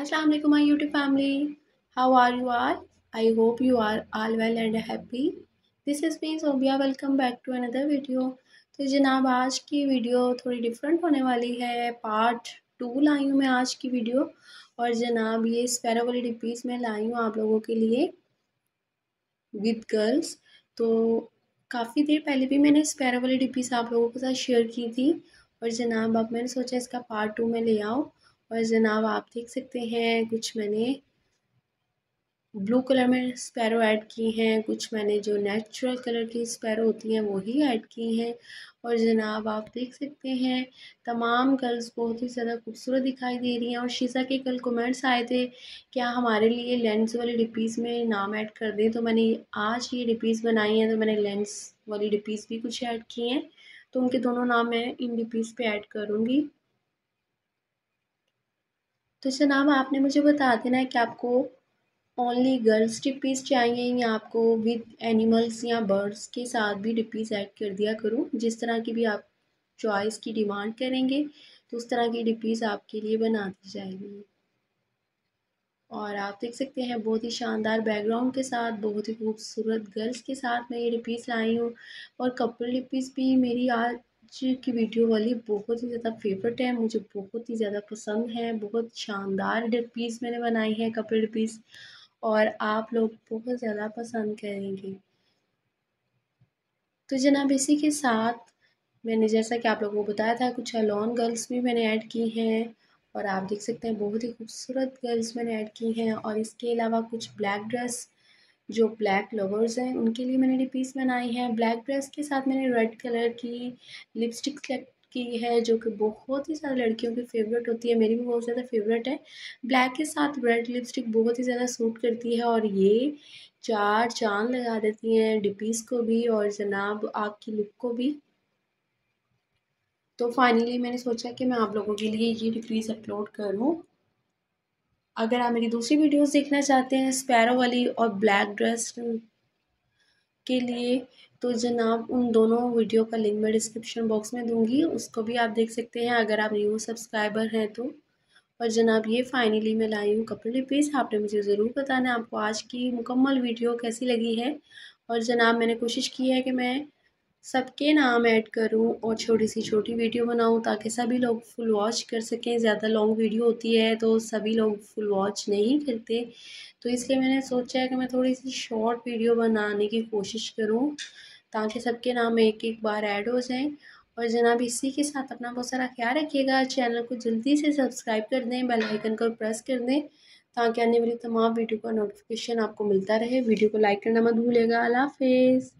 अस्सलाम वालेकुम my YouTube family how are you are I hope you are all well and happy this is me Sobia welcome back to another video तो जनाब आज की video थोड़ी different होने वाली है पार्ट टू लाई हूँ मैं आज की वीडियो और जनाब ये स्पैरो वाली डिपीज मैं लाई हूँ आप लोगों के लिए विद गर्ल्स तो काफ़ी देर पहले भी मैंने स्पैरो वाली डिपीज आप लोगों के साथ शेयर की थी और जनाब अब मैंने सोचा इसका पार्ट टू में ले आऊँ और जनाब आप देख सकते हैं कुछ मैंने ब्लू कलर में स्पैरो ऐड की हैं कुछ मैंने जो नेचुरल कलर की स्पैरो होती हैं वही ऐड की हैं और जनाब आप देख सकते हैं तमाम गर्ल्स बहुत ही ज़्यादा खूबसूरत दिखाई दे रही हैं और शीशा के कल कमेंट्स आए थे क्या हमारे लिए लेंस वाली डिपीज़ में नाम ऐड कर दें तो मैंने आज ये डिपीज़ बनाई हैं तो मैंने लेंस वाली डिपीज़ भी कुछ ऐड की हैं तो उनके दोनों नाम मैं इन डिपीज़ पर ऐड करूँगी तो जनाब आपने मुझे बता देना है कि आपको ओनली गर्ल्स डिब्बीज़ चाहिए या आपको विद एनिमल्स या बर्ड्स के साथ भी डिब्बीज़ ऐड कर दिया करूँ जिस तरह की भी आप चॉइस की डिमांड करेंगे तो उस तरह की डिपीज़ आपके लिए बना दी जाएगी और आप देख सकते हैं बहुत ही शानदार बैकग्राउंड के साथ बहुत ही खूबसूरत गर्ल्स के साथ मैं ये डिब्बीज़ लाई हूँ और कपड़े डिब्बीज़ भी मेरी आज आज की वीडियो वाली बहुत ही ज़्यादा फेवरेट है मुझे बहुत ही ज़्यादा पसंद है बहुत शानदार डेड पीस मैंने बनाई है कपड़े पीस और आप लोग बहुत ज़्यादा पसंद करेंगे तो जनाब इसी के साथ मैंने जैसा कि आप लोगों को बताया था कुछ अलॉन गर्ल्स भी मैंने ऐड की हैं और आप देख सकते हैं बहुत ही खूबसूरत गर्ल्स मैंने ऐड की हैं और इसके अलावा कुछ ब्लैक ड्रेस जो ब्लैक लवर्स हैं उनके लिए मैंने पीस बनाई है ब्लैक ड्रेस के साथ मैंने रेड कलर की लिपस्टिक सेलेक्ट की है जो कि बहुत ही ज़्यादा लड़कियों की फेवरेट होती है मेरी भी बहुत ज़्यादा फेवरेट है ब्लैक के साथ रेड लिपस्टिक बहुत ही ज़्यादा सूट करती है और ये चार चांद लगा देती हैं डिपीस को भी और जनाब आग की लुक को भी तो फाइनली मैंने सोचा कि मैं आप लोगों के लिए ये डिपीस अपलोड करूँ अगर आप मेरी दूसरी वीडियोस देखना चाहते हैं स्पैरो वाली और ब्लैक ड्रेस के लिए तो जनाब उन दोनों वीडियो का लिंक मैं डिस्क्रिप्शन बॉक्स में दूंगी उसको भी आप देख सकते हैं अगर आप न्यू सब्सक्राइबर हैं तो और जनाब ये फाइनली मैं लाई हूँ कपड़े पीस आपने मुझे ज़रूर बताना आपको आज की मुकम्मल वीडियो कैसी लगी है और जनाब मैंने कोशिश की है कि मैं सबके नाम ऐड करूं और छोटी सी छोटी वीडियो बनाऊं ताकि सभी लोग फुल वॉच कर सकें ज़्यादा लॉन्ग वीडियो होती है तो सभी लोग फुल वॉच नहीं करते तो इसलिए मैंने सोचा है कि मैं थोड़ी सी शॉर्ट वीडियो बनाने की कोशिश करूं ताकि सबके नाम एक एक बार ऐड हो जाएं और जनाब इसी के साथ अपना बहुत सारा ख्याल रखिएगा चैनल को जल्दी से सब्सक्राइब कर दें बेलाइकन को प्रेस कर दें ताकि आने वाली तमाम वीडियो का नोटिफिकेशन आपको मिलता रहे वीडियो को लाइक करना मत भूलेगा अला हाफिज़